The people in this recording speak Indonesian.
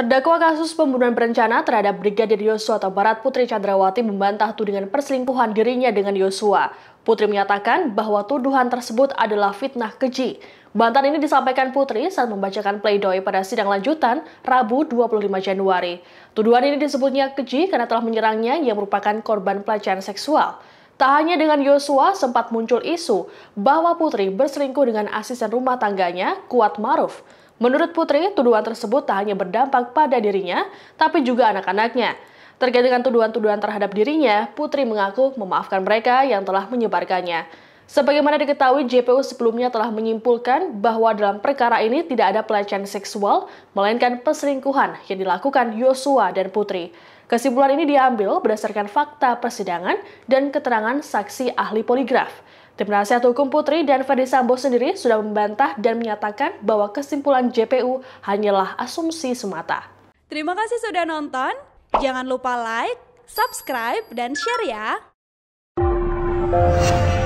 Terdakwa kasus pembunuhan berencana terhadap Brigadir Yosua atau Barat Putri Chandrawati membantah tudingan perselingkuhan dirinya dengan Yosua. Putri menyatakan bahwa tuduhan tersebut adalah fitnah keji. Bantahan ini disampaikan Putri saat membacakan pledoi pada sidang lanjutan Rabu 25 Januari. Tuduhan ini disebutnya keji karena telah menyerangnya yang merupakan korban pelecehan seksual. Tak hanya dengan Yosua sempat muncul isu bahwa Putri berselingkuh dengan asisten rumah tangganya Kuat Maruf. Menurut Putri, tuduhan tersebut tak hanya berdampak pada dirinya, tapi juga anak-anaknya. Terkait dengan tuduhan-tuduhan terhadap dirinya, Putri mengaku memaafkan mereka yang telah menyebarkannya. Sebagaimana diketahui, JPU sebelumnya telah menyimpulkan bahwa dalam perkara ini tidak ada pelecehan seksual, melainkan perselingkuhan yang dilakukan Yosua dan Putri. Kesimpulan ini diambil berdasarkan fakta persidangan dan keterangan saksi ahli poligraf. Tim Penasihat Hukum Putri dan Ferdi Sambo sendiri sudah membantah dan menyatakan bahwa kesimpulan JPU hanyalah asumsi semata. Terima kasih sudah nonton. Jangan lupa like, subscribe, dan share ya.